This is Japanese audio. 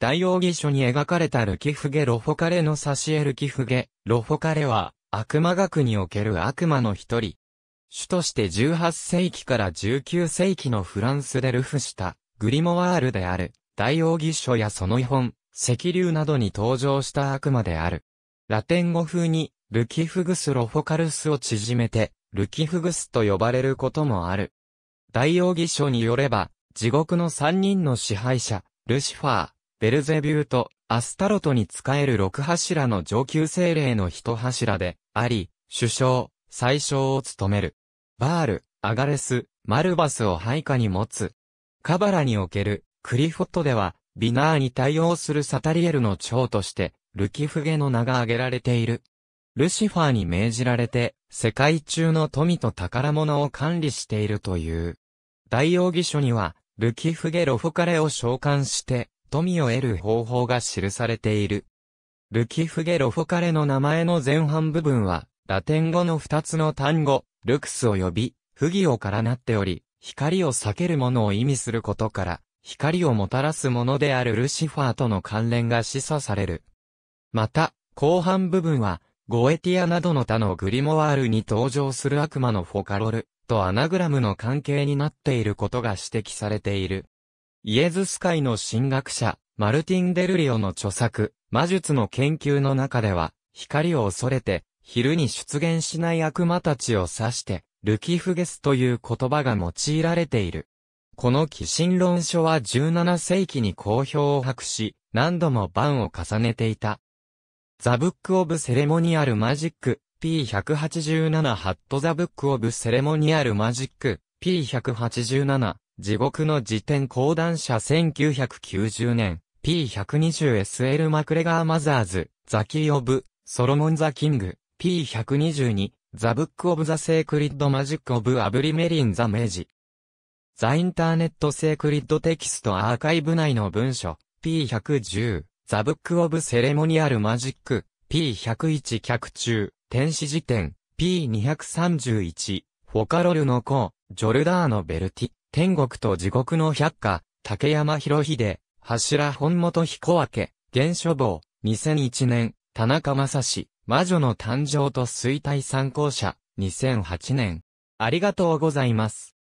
大王義書に描かれたルキフゲ・ロフォカレの挿絵ルキフゲ、ロフォカレは、悪魔学における悪魔の一人。主として18世紀から19世紀のフランスでルフした、グリモワールである、大王義書やその遺本、石流などに登場した悪魔である。ラテン語風に、ルキフグス・ロフォカルスを縮めて、ルキフグスと呼ばれることもある。大王義書によれば、地獄の三人の支配者、ルシファー、ベルゼビューとアスタロトに仕える六柱の上級精霊の一柱であり、首相、最相を務める。バール、アガレス、マルバスを配下に持つ。カバラにおけるクリフォットでは、ビナーに対応するサタリエルの長として、ルキフゲの名が挙げられている。ルシファーに命じられて、世界中の富と宝物を管理しているという。大容義書には、ルキフゲロフォカレを召喚して、富を得る方法が記されている。ルキフゲロフォカレの名前の前半部分は、ラテン語の二つの単語、ルクスを呼び、不義をからなっており、光を避けるものを意味することから、光をもたらすものであるルシファーとの関連が示唆される。また、後半部分は、ゴエティアなどの他のグリモワールに登場する悪魔のフォカロルとアナグラムの関係になっていることが指摘されている。イエズス会の神学者、マルティン・デルリオの著作、魔術の研究の中では、光を恐れて、昼に出現しない悪魔たちを指して、ルキフゲスという言葉が用いられている。この寄進論書は17世紀に好評を博し、何度も版を重ねていた。ザ・ブック・オブ・セレモニアル・マジック、P187 ハット・ザ・ブック・オブ・セレモニアル・マジック、P187 地獄の辞典講談社1990年、P120SL マクレガーマザーズ、ザキー・オブ、ソロモン・ザ・キング、P122、ザ・ブック・オブ・ザ・セークリッド・マジック・オブ・アブリメリン・ザ・メージ。ザ・インターネット・セークリッド・テキスト・アーカイブ内の文書、P110、ザ・ブック・オブ・セレモニアル・マジック、P101 客中、天使辞典、P231、フォカロルの子、ジョルダーノ・ベルティ。天国と地獄の百科、竹山博秀、柱本元彦明、原書房、2001年、田中正史、魔女の誕生と衰退参考者、2008年。ありがとうございます。